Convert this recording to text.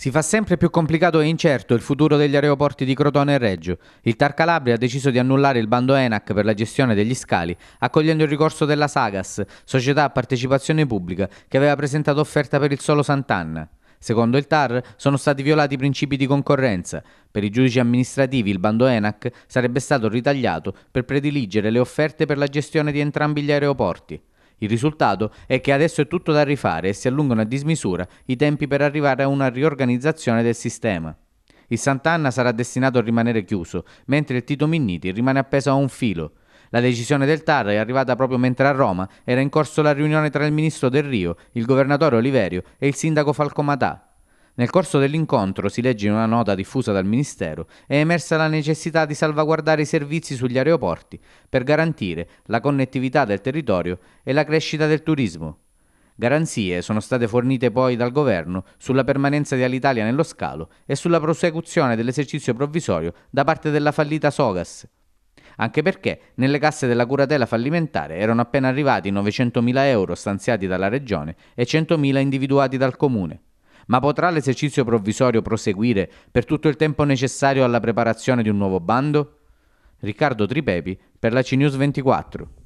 Si fa sempre più complicato e incerto il futuro degli aeroporti di Crotone e Reggio. Il Tar Calabria ha deciso di annullare il bando ENAC per la gestione degli scali, accogliendo il ricorso della Sagas, società a partecipazione pubblica, che aveva presentato offerta per il solo Sant'Anna. Secondo il TAR sono stati violati i principi di concorrenza. Per i giudici amministrativi il bando ENAC sarebbe stato ritagliato per prediligere le offerte per la gestione di entrambi gli aeroporti. Il risultato è che adesso è tutto da rifare e si allungano a dismisura i tempi per arrivare a una riorganizzazione del sistema. Il Sant'Anna sarà destinato a rimanere chiuso, mentre il Tito Minniti rimane appeso a un filo. La decisione del TAR è arrivata proprio mentre a Roma era in corso la riunione tra il ministro Del Rio, il governatore Oliverio e il sindaco Falcomatà, nel corso dell'incontro, si legge in una nota diffusa dal Ministero, è emersa la necessità di salvaguardare i servizi sugli aeroporti per garantire la connettività del territorio e la crescita del turismo. Garanzie sono state fornite poi dal governo sulla permanenza di Alitalia nello scalo e sulla prosecuzione dell'esercizio provvisorio da parte della fallita Sogas. Anche perché nelle casse della curatela fallimentare erano appena arrivati 900.000 euro stanziati dalla regione e 100.000 individuati dal comune ma potrà l'esercizio provvisorio proseguire per tutto il tempo necessario alla preparazione di un nuovo bando? Riccardo Tripepi per la CNews 24.